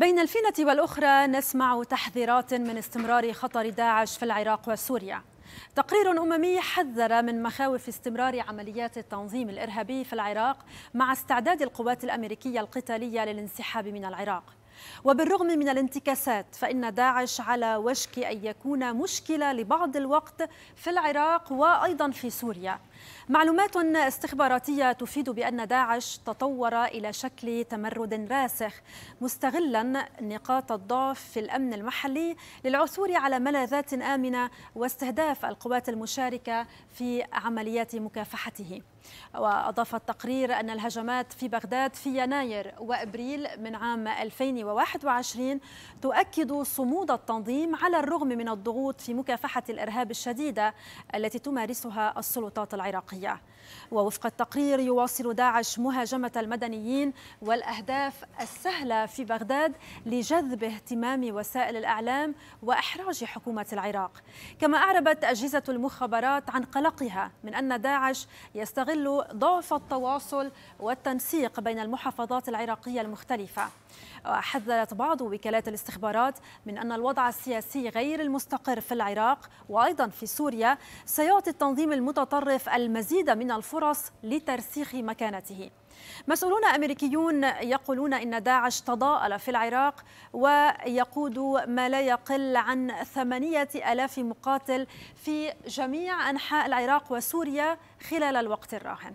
بين الفينة والأخرى نسمع تحذيرات من استمرار خطر داعش في العراق وسوريا تقرير أممي حذر من مخاوف استمرار عمليات التنظيم الإرهابي في العراق مع استعداد القوات الأمريكية القتالية للانسحاب من العراق وبالرغم من الانتكاسات فإن داعش على وشك أن يكون مشكلة لبعض الوقت في العراق وأيضا في سوريا معلومات استخباراتية تفيد بأن داعش تطور إلى شكل تمرد راسخ مستغلا نقاط الضعف في الأمن المحلي للعثور على ملاذات آمنة واستهداف القوات المشاركة في عمليات مكافحته وأضاف التقرير أن الهجمات في بغداد في يناير وإبريل من عام 2021 تؤكد صمود التنظيم على الرغم من الضغوط في مكافحة الإرهاب الشديدة التي تمارسها السلطات العراقية العراقية ووفق التقرير يواصل داعش مهاجمة المدنيين والأهداف السهلة في بغداد لجذب اهتمام وسائل الإعلام وإحراج حكومة العراق كما أعربت أجهزة المخابرات عن قلقها من أن داعش يستغل ضعف التواصل والتنسيق بين المحافظات العراقية المختلفة وحذرت بعض وكالات الاستخبارات من أن الوضع السياسي غير المستقر في العراق وأيضا في سوريا سيعطي التنظيم المتطرف المزيد من الفرص لترسيخ مكانته مسؤولون امريكيون يقولون ان داعش تضاءل في العراق ويقود ما لا يقل عن ثمانيه الاف مقاتل في جميع انحاء العراق وسوريا خلال الوقت الراهن